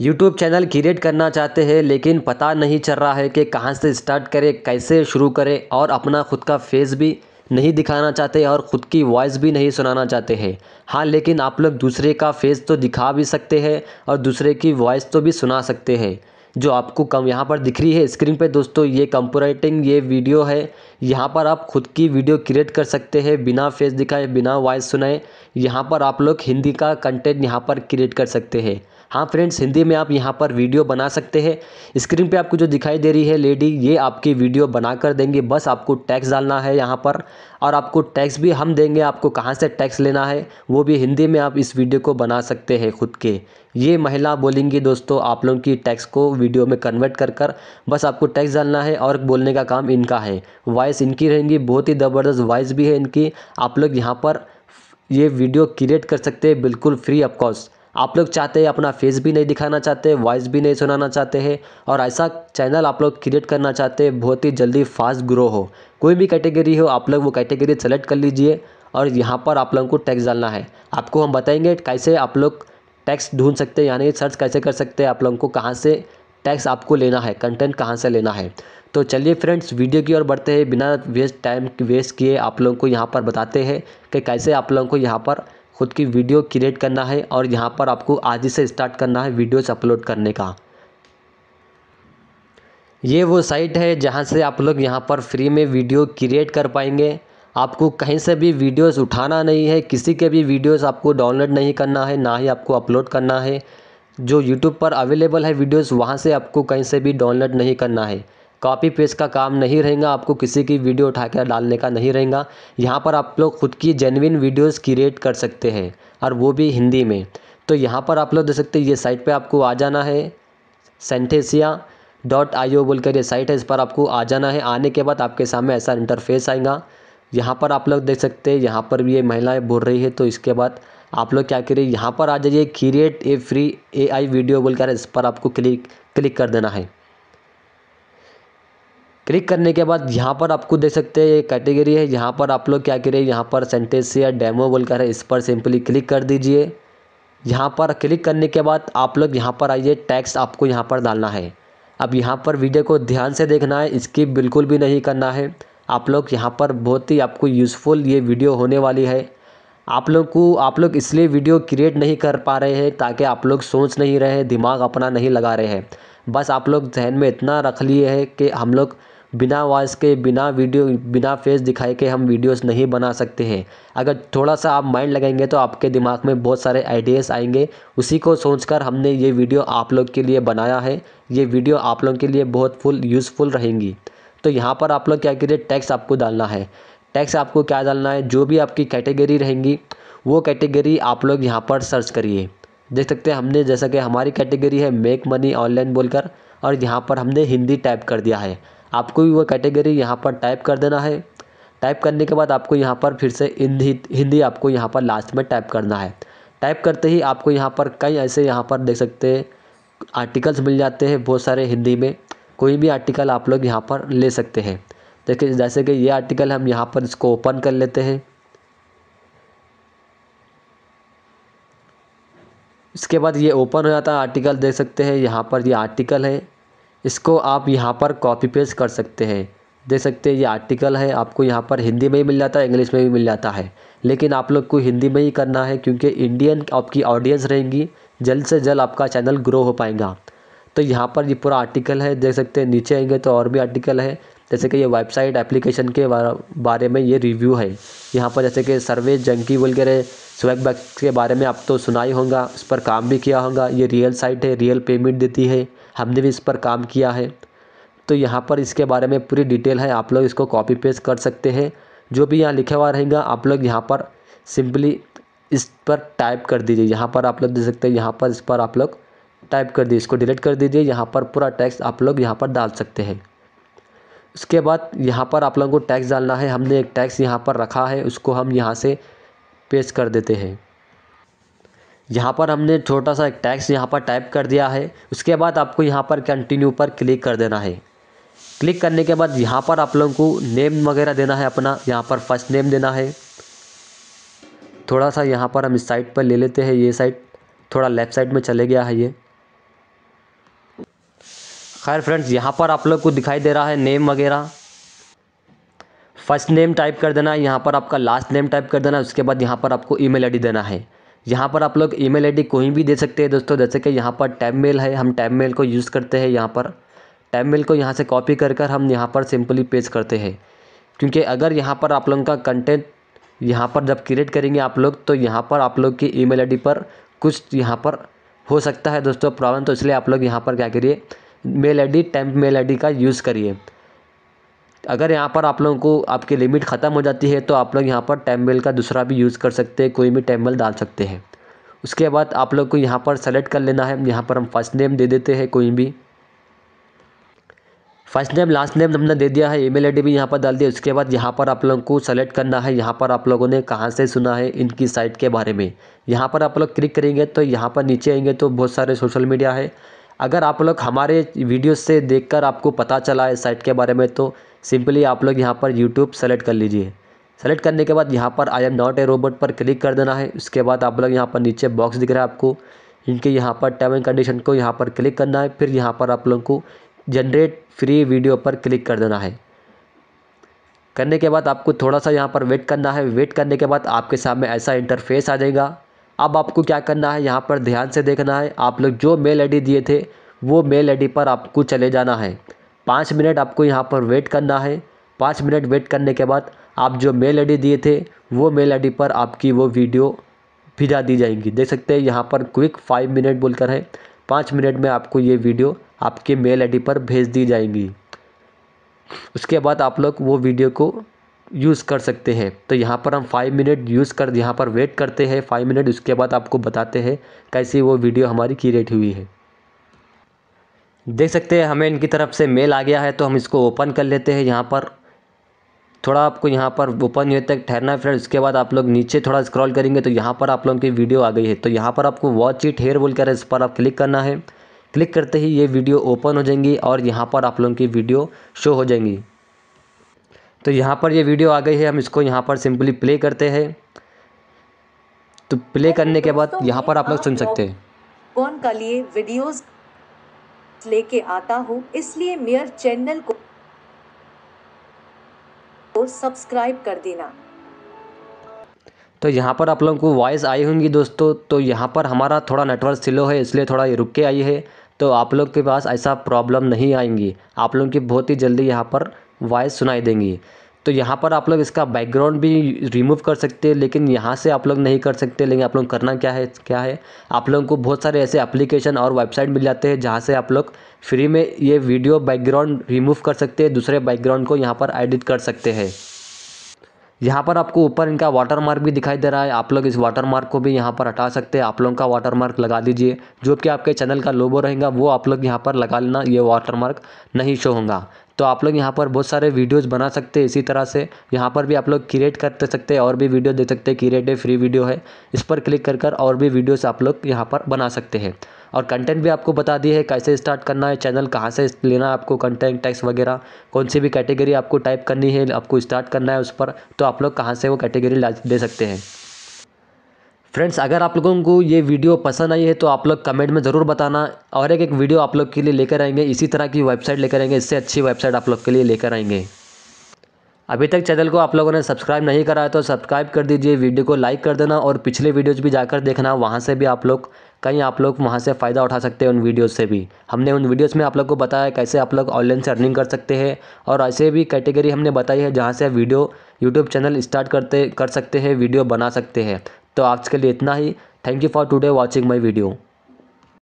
YouTube channel create करना चाहते हैं लेकिन पता नहीं चल रहा है कि कहाँ से स्टार्ट करें कैसे शुरू करें और अपना खुद का फेस भी नहीं दिखाना चाहते और ख़ुद की वॉइस भी नहीं सुनाना चाहते हैं हाँ लेकिन आप लोग दूसरे का फेस तो दिखा भी सकते हैं और दूसरे की वॉइस तो भी सुना सकते हैं जो आपको कम यहाँ पर दिख रही है स्क्रीन पे दोस्तों ये कंपोराइटिंग ये वीडियो है यहाँ पर आप खुद की वीडियो क्रिएट कर सकते हैं बिना फेस दिखाए बिना वॉइस सुनाए यहाँ पर आप लोग हिंदी का कंटेंट यहाँ पर क्रिएट कर सकते हैं हाँ फ्रेंड्स हिंदी में आप यहाँ पर वीडियो बना सकते हैं स्क्रीन पे आपको जो दिखाई दे रही है लेडी ये आपकी वीडियो बना कर देंगे बस आपको टैक्स डालना है यहाँ पर और आपको टैक्स भी हम देंगे आपको कहाँ से टैक्स लेना है वो भी हिंदी में आप इस वीडियो को बना सकते हैं खुद के ये महिला बोलेंगी दोस्तों आप लोगों की टैक्स को वीडियो में कन्वर्ट कर कर बस आपको टैक्स डालना है और बोलने का काम इनका है वॉइस इनकी रहेंगी बहुत ही ज़बरदस्त वॉइस भी है इनकी आप लोग यहाँ पर ये वीडियो क्रिएट कर सकते हैं बिल्कुल फ्री ऑफ कॉस्ट आप लोग चाहते हैं अपना फेस भी नहीं दिखाना चाहते वॉइस भी नहीं सुनाना चाहते हैं और ऐसा चैनल आप लोग क्रिएट करना चाहते हैं बहुत ही जल्दी फास्ट ग्रो हो कोई भी कैटेगरी हो आप लोग वो कैटेगरी सेलेक्ट कर लीजिए और यहाँ पर आप लोगों को टैक्स डालना है आपको हम बताएंगे कैसे आप लोग टैक्स ढूंढ सकते हैं यानी सर्च कैसे कर सकते हैं आप लोगों को कहाँ से टैक्स आपको लेना है कंटेंट कहाँ से लेना है तो चलिए फ्रेंड्स वीडियो की ओर बढ़ते हैं बिना वेस्ट टाइम वेस्ट किए आप लोगों को यहाँ पर बताते हैं कि कैसे आप लोगों को यहाँ पर खुद की वीडियो क्रिएट करना है और यहाँ पर आपको आज से स्टार्ट करना है वीडियोस अपलोड करने का ये वो साइट है जहाँ से आप लोग यहाँ पर फ्री में वीडियो क्रिएट कर पाएंगे आपको कहीं से भी वीडियोस उठाना नहीं है किसी के भी वीडियोस आपको डाउनलोड नहीं करना है ना ही आपको अपलोड करना है जो यूट्यूब पर अवेलेबल है वीडियोस वहाँ से आपको कहीं से भी डाउनलोड नहीं करना है कॉपी पेस्ट का काम नहीं रहेगा आपको किसी की वीडियो उठा कर डालने का नहीं रहेगा यहाँ पर आप लोग खुद की जेनविन वीडियोज़ क्रिएट कर सकते हैं और वो भी हिंदी में तो यहाँ पर आप लोग देख सकते हैं ये साइट पे आपको आ जाना है सेंटेसिया डॉट आई ओ बोल कर ये साइट है इस पर आपको आ जाना है आने के बाद आपके सामने ऐसा इंटरफेस आएगा यहाँ पर आप लोग देख सकते हैं यहाँ पर भी ये महिलाएँ बोल रही है तो इसके बाद आप लोग क्या करिए यहाँ पर आ जाइए create a free A I video बोलकर इस पर आपको क्लिक क्लिक कर देना है क्लिक करने के बाद यहाँ पर आपको देख सकते हैं ये कैटेगरी है यहाँ पर आप लोग क्या करिए यहाँ पर सेंटेंस या डेमो बोलकर है इस पर सिंपली क्लिक कर दीजिए यहाँ पर क्लिक करने के बाद आप लोग यहाँ पर आइए टैक्स आपको यहाँ पर डालना है अब यहाँ पर वीडियो को ध्यान से देखना है इसकी बिल्कुल भी नहीं करना है आप लोग यहाँ पर बहुत ही आपको यूज़फुल ये वीडियो होने वाली है आप लोग को आप लोग इसलिए वीडियो क्रिएट नहीं कर पा रहे हैं ताकि आप लोग सोच नहीं रहे दिमाग अपना नहीं लगा रहे हैं बस आप लोग जहन में इतना रख लिए है कि हम लोग बिना वॉइस के बिना वीडियो बिना फेस दिखाए के हम वीडियोस नहीं बना सकते हैं अगर थोड़ा सा आप माइंड लगाएंगे तो आपके दिमाग में बहुत सारे आइडियाज़ आएंगे उसी को सोचकर हमने ये वीडियो आप लोग के लिए बनाया है ये वीडियो आप लोग के लिए बहुत फुल यूज़फुल रहेंगी तो यहाँ पर आप लोग क्या करिए टैक्स आपको डालना है टैक्स आपको क्या डालना है जो भी आपकी कैटेगरी रहेंगी वो कैटेगरी आप लोग यहाँ पर सर्च करिए देख सकते हैं हमने जैसा कि हमारी कैटेगरी है मेक मनी ऑनलाइन बोलकर और यहाँ पर हमने हिंदी टाइप कर दिया है आपको भी वो कैटेगरी यहाँ पर टाइप कर देना है टाइप करने के बाद आपको यहाँ पर फिर से हिंदी हिंदी आपको यहाँ पर लास्ट में टाइप करना है टाइप करते ही आपको यहाँ पर कई ऐसे यहाँ पर देख सकते हैं आर्टिकल्स मिल जाते हैं बहुत सारे हिंदी में कोई भी आर्टिकल आप लोग यहाँ पर ले सकते हैं देखिए जैसे कि ये आर्टिकल हम यहाँ पर इसको ओपन कर लेते हैं इसके बाद ये ओपन हो जाता है आर्टिकल देख सकते हैं यहाँ पर ये आर्टिकल है इसको आप यहाँ पर कॉपी पेस्ट कर सकते हैं देख सकते हैं ये आर्टिकल है आपको यहाँ पर हिंदी में ही मिल जाता है इंग्लिश में भी मिल जाता है लेकिन आप लोग को हिंदी में ही करना है क्योंकि इंडियन आपकी ऑडियंस रहेंगी जल्द से जल्द आपका चैनल ग्रो हो पाएगा तो यहाँ पर ये पूरा आर्टिकल है देख सकते हैं नीचे आएंगे तो और भी आर्टिकल है जैसे कि ये वेबसाइट एप्लीकेशन के बारे में ये रिव्यू है यहाँ पर जैसे कि सर्वे जंकी वगैरह स्वैग बैग के बारे में आप तो सुना ही होगा उस पर काम भी किया होगा ये रियल साइट है रियल पेमेंट देती है हमने भी इस पर काम किया है तो यहाँ पर इसके बारे में पूरी डिटेल है आप लोग इसको कॉपी पेस्ट कर सकते हैं जो भी यहाँ लिखा हुआ रहेगा आप लोग यहाँ पर सिंपली इस पर टाइप कर दीजिए यहाँ पर आप लोग दे सकते हैं यहाँ पर इस पर आप लोग टाइप कर दीजिए इसको डिलीट कर दीजिए यहाँ पर पूरा टैक्स आप लोग यहाँ पर डाल सकते हैं उसके बाद यहाँ पर आप लोगों को टैक्स डालना है हमने एक टैक्स यहाँ पर रखा है उसको हम यहाँ से पेस्ट कर देते हैं यहाँ पर हमने छोटा सा एक टैक्स यहाँ पर टाइप कर दिया है उसके बाद आपको यहाँ पर कंटिन्यू पर क्लिक कर देना है क्लिक करने के बाद यहाँ पर आप लोगों को नेम वगैरह देना है अपना यहाँ पर फर्स्ट नेम देना है थोड़ा सा यहाँ पर हम इस साइड पर ले लेते हैं ये साइड थोड़ा लेफ़्ट साइड में चले गया है ये खैर फ्रेंड्स यहाँ पर आप लोग को दिखाई दे रहा है नेम वगैरह फर्स्ट नेम टाइप कर देना है यहाँ पर आपका लास्ट नेम टाइप कर देना है उसके बाद यहाँ पर आपको ईमेल आईडी देना है यहाँ पर आप लोग ईमेल आईडी कोई भी दे सकते हैं दोस्तों जैसे कि यहाँ पर टैब मेल है हम टैब मेल को यूज़ करते हैं यहाँ पर टैब मेल को यहाँ से कॉपी कर कर हम यहाँ पर सिंपली पेज करते हैं क्योंकि अगर यहाँ पर आप लोगों का कंटेंट यहाँ पर जब क्रिएट करेंगे आप लोग तो यहाँ पर आप लोग की ई मेल पर कुछ यहाँ पर हो सकता है दोस्तों प्रॉब्लम तो इसलिए आप लोग यहाँ पर क्या करिए mail I D mail I का यूज़ करिए अगर यहाँ पर आप लोगों को आपकी लिमिट ख़त्म हो जाती है तो आप लोग यहाँ पर टैमवेल का दूसरा भी यूज़ कर सकते हैं कोई भी टैमवेल डाल सकते हैं उसके बाद आप लोग को यहाँ पर सेलेक्ट कर लेना है यहाँ पर हम फर्स्ट नेम दे देते हैं कोई भी फर्स्ट नेम लास्ट नेम हमने दे दिया है ईमेल आईडी भी यहाँ पर डाल दिया उसके बाद यहाँ पर आप लोगों को सेलेक्ट करना है यहाँ पर आप लोगों ने कहाँ से सुना है इनकी साइट के बारे में यहाँ पर आप लोग क्लिक करेंगे तो यहाँ पर नीचे आएंगे तो बहुत सारे सोशल मीडिया है अगर आप लोग हमारे वीडियो से देखकर आपको पता चला है साइट के बारे में तो सिंपली आप लोग यहाँ पर यूट्यूब सेलेक्ट कर लीजिए सेलेक्ट करने के बाद यहाँ पर I am not a robot पर क्लिक कर देना है उसके बाद आप लोग यहाँ पर नीचे बॉक्स दिख रहा है आपको इनके यहाँ पर टर्म एंड कंडीशन को यहाँ पर क्लिक करना है फिर यहाँ पर आप लोगों को जनरेट फ्री वीडियो पर क्लिक कर देना है करने के बाद आपको थोड़ा सा यहाँ पर वेट करना है वेट करने के बाद आपके सामने ऐसा इंटरफेस आ जाएगा अब आपको क्या करना है यहाँ पर ध्यान से देखना है आप लोग जो मेल आई दिए थे वो मेल आई पर आपको चले जाना है पाँच मिनट आपको यहाँ पर वेट करना है पाँच मिनट वेट करने के बाद आप जो मेल आई डी दिए थे वो मेल आई डी पर आपकी वो वीडियो भिजा दी जाएगी देख सकते हैं यहाँ पर क्विक फाइव मिनट बोलकर है पाँच मिनट में आपको ये वीडियो आपके मेल आईडी पर भेज दी जाएंगी उसके बाद आप लोग वो वीडियो को यूज़ कर सकते हैं तो यहाँ पर हम फाइव मिनट यूज़ कर यहाँ पर वेट करते हैं फाइव मिनट उसके बाद आपको बताते हैं कैसी वो वीडियो हमारी क्रिएट हुई है देख सकते हैं हमें इनकी तरफ से मेल आ गया है तो हम इसको ओपन कर लेते हैं यहाँ पर थोड़ा आपको यहाँ पर ओपन होने तक ठहरना है फ्रेंड उसके बाद आप लोग नीचे थोड़ा स्क्रॉल करेंगे तो यहाँ पर आप लोगों की वीडियो आ गई है तो यहाँ पर आपको वॉच इट हेयर बोल कर इस पर आप क्लिक करना है क्लिक करते ही ये वीडियो ओपन हो जाएंगी और यहाँ पर आप लोगों की वीडियो शो हो जाएंगी तो यहाँ पर ये वीडियो आ गई है हम इसको यहाँ पर सिंपली प्ले करते हैं तो प्ले करने के बाद यहाँ पर आप लोग सुन सकते हैं कौन का लिए वीडियोज़ लेके आता हूँ इसलिए मेयर चैनल को तो सब्सक्राइब कर देना तो यहाँ पर आप लोगों को वॉइस आई होंगी दोस्तों तो यहाँ पर हमारा थोड़ा नेटवर्क स्लो है इसलिए थोड़ा रुक के आई है तो आप लोग के पास ऐसा प्रॉब्लम नहीं आएंगी आप लोगों की बहुत ही जल्दी यहाँ पर वॉइस सुनाई देंगी तो यहाँ पर आप लोग इसका बैकग्राउंड भी रिमूव कर सकते हैं लेकिन यहाँ से आप लोग नहीं कर सकते लेकिन आप लोग करना क्या है क्या है आप लोगों को बहुत सारे ऐसे एप्लीकेशन और वेबसाइट मिल जाते हैं जहाँ से आप लोग फ्री में ये वीडियो बैकग्राउंड रिमूव कर सकते हैं दूसरे बैकग्राउंड को यहाँ पर एडिट कर सकते हैं यहाँ पर आपको ऊपर इनका वाटर मार्क भी दिखाई दे रहा है आप लोग इस वाटर मार्क को भी यहाँ पर हटा सकते हैं आप लोगों का वाटर मार्क लगा दीजिए जो कि आपके चैनल का लोबो रहेगा वो आप लोग यहाँ पर लगा लेना ये वाटर मार्क नहीं शो होगा तो आप लोग यहाँ पर बहुत सारे वीडियोज़ बना सकते हैं इसी तरह से यहाँ पर भी आप लोग क्रिएट कर सकते हैं और भी वीडियो दे सकते हैं क्रिएट है फ्री वीडियो है इस पर क्लिक कर कर और भी वीडियोस आप लोग यहाँ पर बना सकते हैं और कंटेंट भी आपको बता दिए है कैसे स्टार्ट करना है चैनल कहाँ से लेना है आपको कंटेंट टैक्स वगैरह कौन सी भी कैटेगरी आपको टाइप करनी है आपको स्टार्ट करना है उस पर तो आप लोग कहाँ से वो कैटेगरी दे सकते हैं फ्रेंड्स अगर आप लोगों को ये वीडियो पसंद आई है तो आप लोग कमेंट में ज़रूर बताना और एक एक वीडियो आप लोग के लिए लेकर आएंगे इसी तरह की वेबसाइट लेकर आएंगे इससे अच्छी वेबसाइट आप लोग के लिए लेकर आएंगे अभी तक चैनल को आप लोगों ने सब्सक्राइब नहीं करा है तो सब्सक्राइब कर दीजिए वीडियो को लाइक कर देना और पिछले वीडियोज़ भी जाकर देखना वहाँ से भी आप लोग कहीं आप लोग वहाँ से फ़ायदा उठा सकते हैं उन वीडियोस से भी हमने उन वीडियोस में आप लोग को बताया कैसे आप लोग ऑनलाइन से अर्निंग कर सकते हैं और ऐसे भी कैटेगरी हमने बताई है जहाँ से वीडियो यूट्यूब चैनल स्टार्ट करते कर सकते हैं वीडियो बना सकते हैं तो आज के लिए इतना ही thank you for today watching my video